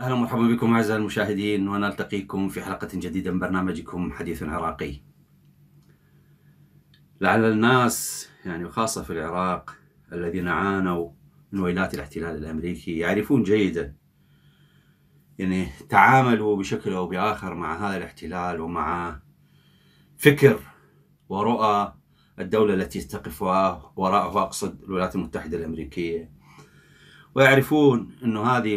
اهلا ومرحبا بكم اعزائي المشاهدين ونلتقيكم في حلقه جديده من برنامجكم حديث عراقي. لعل الناس يعني وخاصه في العراق الذين عانوا من ويلات الاحتلال الامريكي يعرفون جيدا يعني تعاملوا بشكل او باخر مع هذا الاحتلال ومع فكر ورؤى الدوله التي تقف وراءها اقصد الولايات المتحده الامريكيه ويعرفون انه هذه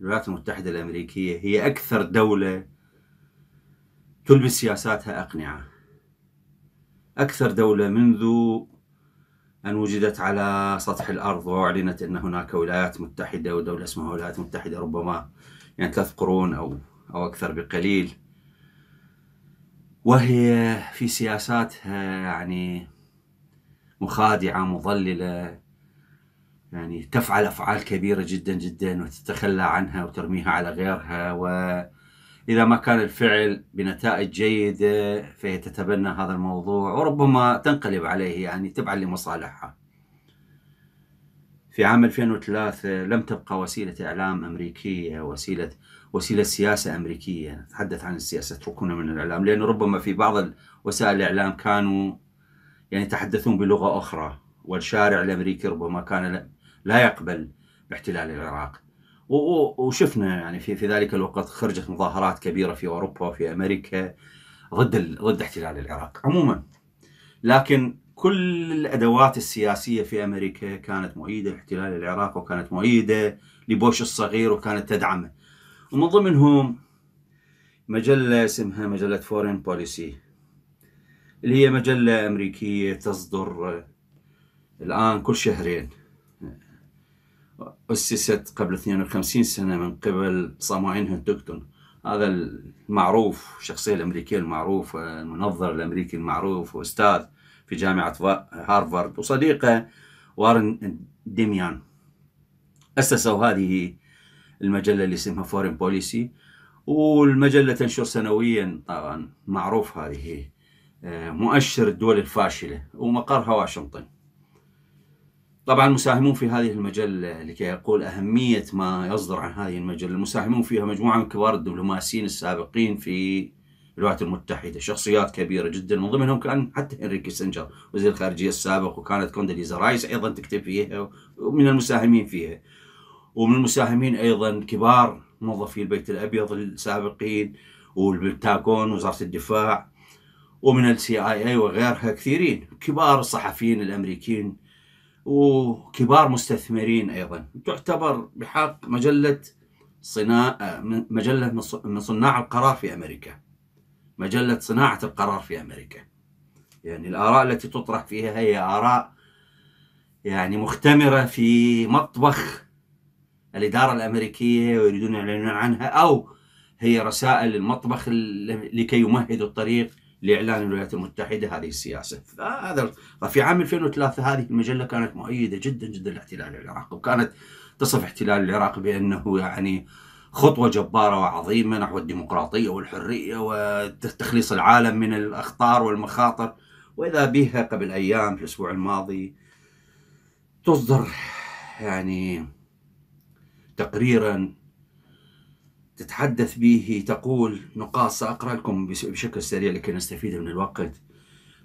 الولايات المتحده الامريكيه هي اكثر دوله تلبس سياساتها اقنعه اكثر دوله منذ أن وجدت على سطح الأرض وأعلنت أن هناك ولايات متحدة ودولة اسمها ولايات متحدة ربما يعني ثلاث قرون أو أو أكثر بقليل وهي في سياساتها يعني مخادعة مضللة يعني تفعل أفعال كبيرة جدا جدا وتتخلى عنها وترميها على غيرها وإذا ما كان الفعل بنتائج جيدة فهي تتبنى هذا الموضوع وربما تنقلب عليه يعني تبعا لمصالحها في عام 2003 لم تبقى وسيلة إعلام أمريكية وسيلة وسيلة سياسة أمريكية نتحدث عن السياسة اتركونا من الإعلام لأنه ربما في بعض وسائل الإعلام كانوا يعني يتحدثون بلغة أخرى والشارع الأمريكي ربما كان لا يقبل باحتلال العراق وشفنا يعني في في ذلك الوقت خرجت مظاهرات كبيره في اوروبا وفي امريكا ضد ضد احتلال العراق عموما لكن كل الادوات السياسيه في امريكا كانت مؤيده لاحتلال العراق وكانت مؤيده لبوش الصغير وكانت تدعمه ومن ضمنهم مجله اسمها مجله فورين بوليسي اللي هي مجله امريكيه تصدر الان كل شهرين أسست قبل 52 سنة من قبل صاموين هنتكتون هذا المعروف الشخصية الأمريكية المعروفة المنظر الأمريكي المعروف وأستاذ في جامعة هارفارد وصديقه وارن ديميان أسسوا هذه المجلة اللي اسمها فورين بوليسي والمجلة تنشر سنويا طبعا معروف هذه آه، مؤشر الدول الفاشلة ومقرها واشنطن طبعا المساهمون في هذه المجلة لكي يقول أهمية ما يصدر عن هذه المجلة المساهمون فيها مجموعة من كبار الدبلوماسيين السابقين في الولايات المتحده شخصيات كبيره جدا من ضمنهم كان حتى هنري كيسنجر وزير الخارجيه السابق وكانت كونداليزا رايس ايضا تكتب فيها ومن المساهمين فيها ومن المساهمين ايضا كبار موظفي البيت الابيض السابقين والبنتاغون وزاره الدفاع ومن السي اي اي وغيرها كثيرين كبار الصحفيين الامريكيين وكبار مستثمرين ايضا تعتبر بحق مجله صناعه مجله من صناع القرار في امريكا مجلة صناعة القرار في أمريكا يعني الآراء التي تطرح فيها هي آراء يعني مختمرة في مطبخ الإدارة الأمريكية ويريدون يعلنون عنها أو هي رسائل المطبخ لكي يمهدوا الطريق لإعلان الولايات المتحدة هذه السياسة فهذا في عام 2003 هذه المجلة كانت مؤيدة جدا جدا لاحتلال العراق وكانت تصف احتلال العراق بأنه يعني خطوة جبارة وعظيمة نحو الديمقراطية والحرية وتخليص العالم من الأخطار والمخاطر وإذا بها قبل أيام في الأسبوع الماضي تصدر يعني تقريرا تتحدث به تقول نقاط سأقرأ لكم بشكل سريع لكي نستفيد من الوقت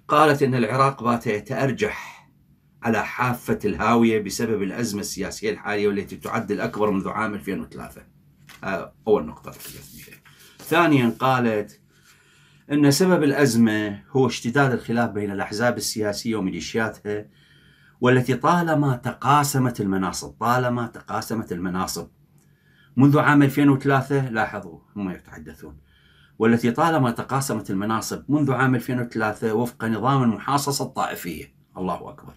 قالت أن العراق بات يتأرجح على حافة الهاوية بسبب الأزمة السياسية الحالية والتي تعد الأكبر منذ عام 2003 آه، أول نقطة ذكرت مثال ثانيا قالت أن سبب الأزمة هو اشتداد الخلاف بين الأحزاب السياسية وميليشياتها والتي طالما تقاسمت المناصب طالما تقاسمت المناصب منذ عام 2003 لاحظوا هم يتحدثون والتي طالما تقاسمت المناصب منذ عام 2003 وفق نظام المحاصصة الطائفية الله أكبر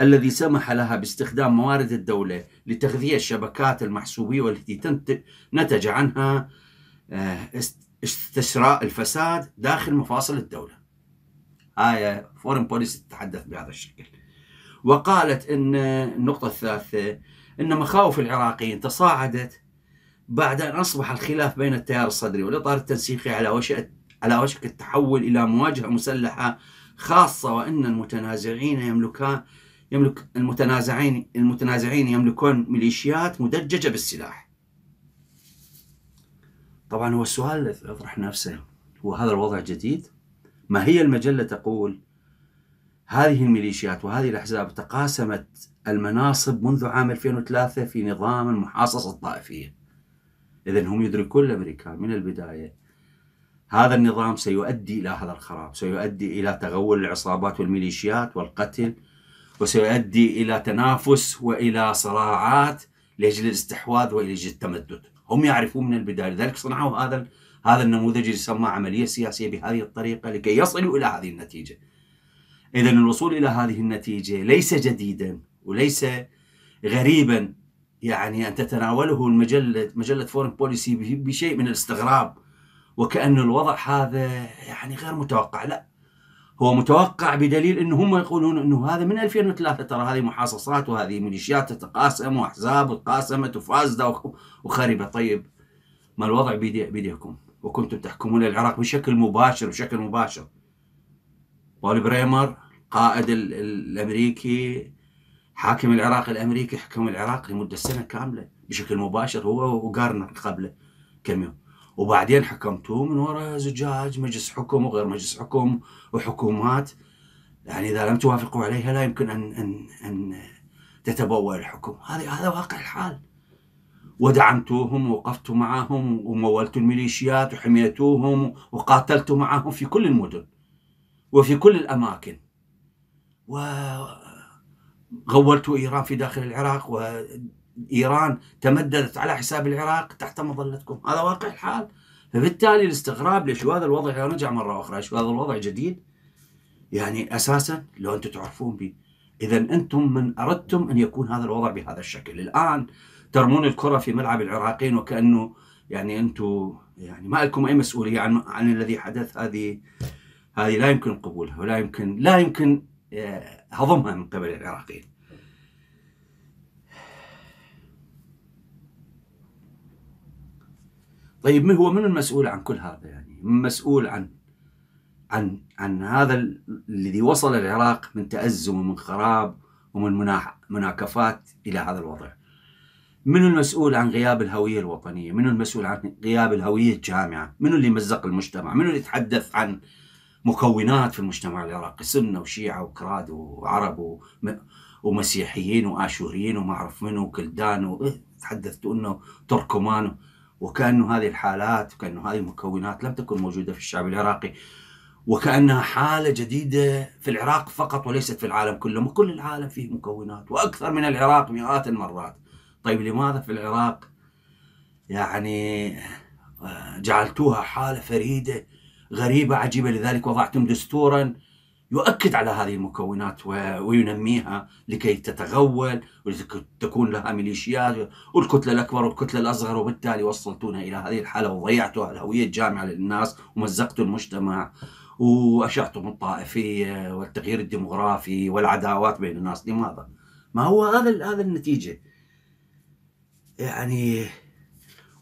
الذي سمح لها باستخدام موارد الدولة لتغذية الشبكات المحسوبية والتي نتج عنها آه، استشراء الفساد داخل مفاصل الدولة آية فورن بوليسي تتحدث بهذا الشكل وقالت أن النقطة الثالثة أن مخاوف العراقيين تصاعدت بعد أن أصبح الخلاف بين التيار الصدري والإطار التنسيقي على وشك على وشك التحول إلى مواجهة مسلحة خاصة وأن المتنازعين يملكان يملك المتنازعين المتنازعين يملكون ميليشيات مدججة بالسلاح طبعا هو السؤال يطرح نفسه هو هذا الوضع جديد ما هي المجلة تقول هذه الميليشيات وهذه الأحزاب تقاسمت المناصب منذ عام 2003 في نظام المحاصصة الطائفية إذا هم يدركون الأمريكان من البداية هذا النظام سيؤدي إلى هذا الخراب سيؤدي إلى تغول العصابات والميليشيات والقتل وسيؤدي إلى تنافس وإلى صراعات لأجل الاستحواذ ولاجل التمدد هم يعرفون من البداية لذلك صنعوا هذا هذا النموذج اللي يسمى عملية سياسية بهذه الطريقة لكي يصلوا إلى هذه النتيجة إذا الوصول إلى هذه النتيجة ليس جديدا وليس غريبا يعني أن تتناوله المجلة مجلة فورن بوليسي بشيء من الاستغراب وكأن الوضع هذا يعني غير متوقع لا هو متوقع بدليل انه هم يقولون انه هذا من 2003 ترى هذه محاصصات وهذه ميليشيات تتقاسم واحزاب وتقاسمت وفازده وخربت طيب ما الوضع بيدي بيديكم وكنتم تحكمون العراق بشكل مباشر بشكل مباشر بول بريمر قائد الامريكي حاكم العراق الامريكي حكم العراق لمده سنه كامله بشكل مباشر هو وقارنر قبله كم يوم وبعدين حكمتوه من وراء زجاج مجلس حكم وغير مجلس حكم وحكومات يعني اذا لم توافقوا عليها لا يمكن ان ان ان تتبوا الحكم هذا هذا واقع الحال ودعمتوهم ووقفتوا معهم ومولتوا الميليشيات وحميتوهم وقاتلتوا معهم في كل المدن وفي كل الاماكن وغولتوا ايران في داخل العراق و إيران تمددت على حساب العراق تحت مظلتكم هذا واقع الحال فبالتالي الاستغراب ليش هذا الوضع رجع مرة أخرى شو هذا الوضع جديد يعني أساسا لو أنتم تعرفون به إذا أنتم من أردتم أن يكون هذا الوضع بهذا الشكل الآن ترمون الكرة في ملعب العراقيين وكأنه يعني أنتم يعني ما لكم أي مسؤولية عن, عن الذي حدث هذه هذه لا يمكن قبولها ولا يمكن لا يمكن آه، هضمها من قبل العراقيين طيب من هو من المسؤول عن كل هذا يعني من مسؤول عن عن عن هذا الذي وصل العراق من تأزم ومن خراب ومن مناكفات إلى هذا الوضع من المسؤول عن غياب الهوية الوطنية من المسؤول عن غياب الهوية الجامعة من اللي مزق المجتمع من اللي تحدث عن مكونات في المجتمع العراقي سنة وشيعة وكراد وعرب ومسيحيين وآشوريين وما أعرف منو وكلدان إيه، تحدثت أنه تركمان وكأنه هذه الحالات وكأنه هذه المكونات لم تكن موجودة في الشعب العراقي وكأنها حالة جديدة في العراق فقط وليست في العالم كله وكل العالم فيه مكونات وأكثر من العراق مئات المرات طيب لماذا في العراق يعني آه، جعلتوها حالة فريدة غريبة عجيبة لذلك وضعتم دستورا يؤكد على هذه المكونات وينميها لكي تتغول ولتكون لها ميليشيات والكتله الاكبر والكتله الاصغر وبالتالي وصلتونا الى هذه الحاله وضيعتوا الهويه الجامعه للناس ومزقتوا المجتمع واشعتم الطائفيه والتغيير الديمغرافي والعداوات بين الناس لماذا؟ ما هو هذا هذا النتيجه يعني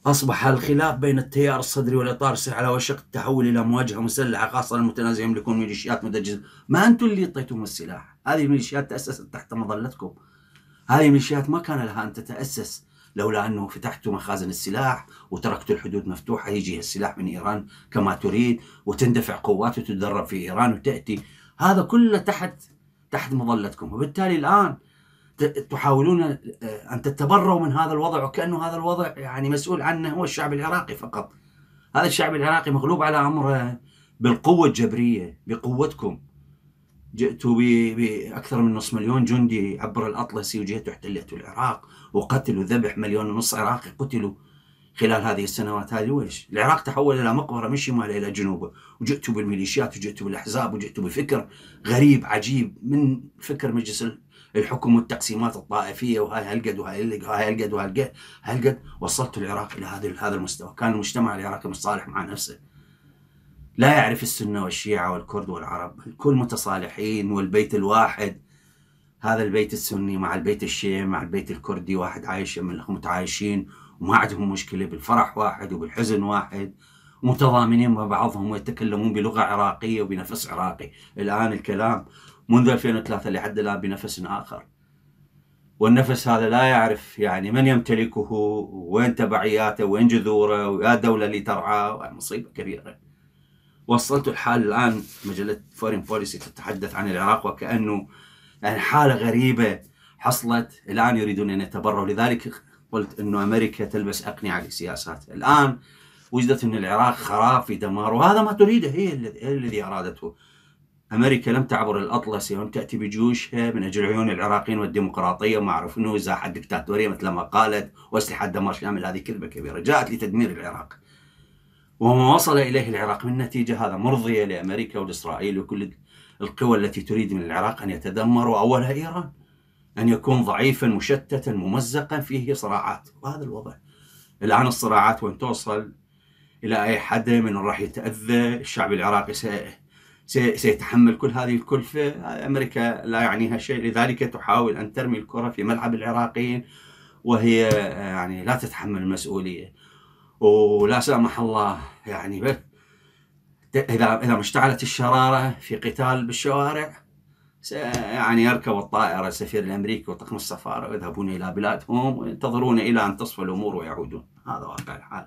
أصبح الخلاف بين التيار الصدري والإطار على وشك التحول إلى مواجهة مسلحة خاصة المتنازع يملكون ميليشيات مدجزة، ما أنتم اللي اعطيتهم السلاح هذه الميليشيات تأسست تحت مظلتكم هذه الميليشيات ما كان لها أن تتأسس لولا أنه فتحتوا مخازن السلاح وتركتوا الحدود مفتوحة يجي السلاح من إيران كما تريد وتندفع قوات وتتدرب في إيران وتأتي هذا كله تحت تحت مظلتكم وبالتالي الآن تحاولون آه، أن تتبروا من هذا الوضع وكأنه هذا الوضع يعني مسؤول عنه هو الشعب العراقي فقط هذا الشعب العراقي مغلوب على أمره آه، بالقوة الجبرية بقوتكم جئتوا بأكثر من نصف مليون جندي عبر الأطلسي وجئتوا احتليتوا العراق وقتلوا ذبح مليون ونص عراقي قتلوا خلال هذه السنوات هذه ويش؟ العراق تحول الى مقبره من شماله الى جنوبه، وجئتوا بالميليشيات وجئتوا بالاحزاب وجئتوا بفكر غريب عجيب من فكر مجلس الحكم والتقسيمات الطائفيه وهاي هالقد وهاي هالقد وهالقد هالقد وصلت العراق الى هذا هذا المستوى، كان المجتمع العراقي متصالح مع نفسه. لا يعرف السنه والشيعه والكرد والعرب، الكل متصالحين والبيت الواحد هذا البيت السني مع البيت الشيعي مع البيت الكردي واحد عايش متعايشين وما عندهم مشكله بالفرح واحد وبالحزن واحد متضامنين مع بعضهم ويتكلمون بلغه عراقيه وبنفس عراقي، الان الكلام منذ 2003 لحد الآن بنفس آخر والنفس هذا لا يعرف يعني من يمتلكه وين تبعياته وين جذوره ويا دولة اللي ترعاه يعني مصيبة كبيرة وصلت الحال الآن مجلة فورين بوليسي تتحدث عن العراق وكأنه يعني حالة غريبة حصلت الآن يريدون أن يتبروا لذلك قلت أنه أمريكا تلبس أقنعة لسياساتها الآن وجدت أن العراق خراب في دمار وهذا ما تريده هي الذي أرادته أمريكا لم تعبر الأطلسي ولم تأتي بجيوشها من أجل عيون العراقيين والديمقراطية وما أعرف أنه ازاحه الدكتاتوريه مثل ما قالت وأسلحة دمار شامل هذه كذبة كبيرة جاءت لتدمير العراق وما وصل إليه العراق من نتيجة هذا مرضية لأمريكا ولإسرائيل وكل القوى التي تريد من العراق أن يتدمر وأولها إيران أن يكون ضعيفا مشتتا ممزقا فيه صراعات وهذا الوضع الآن الصراعات وين توصل إلى أي حد من راح يتأذى الشعب العراقي سيئة سيتحمل كل هذه الكلفة أمريكا لا يعنيها شيء لذلك تحاول أن ترمي الكرة في ملعب العراقيين وهي آه، يعني لا تتحمل المسؤولية ولا سامح الله يعني إذا إذا ما اشتعلت الشرارة في قتال بالشوارع يعني يركب الطائرة السفير الأمريكي وطقم السفارة ويذهبون إلى بلادهم وينتظرون إلى أن تصفى الأمور ويعودون هذا واقع الحال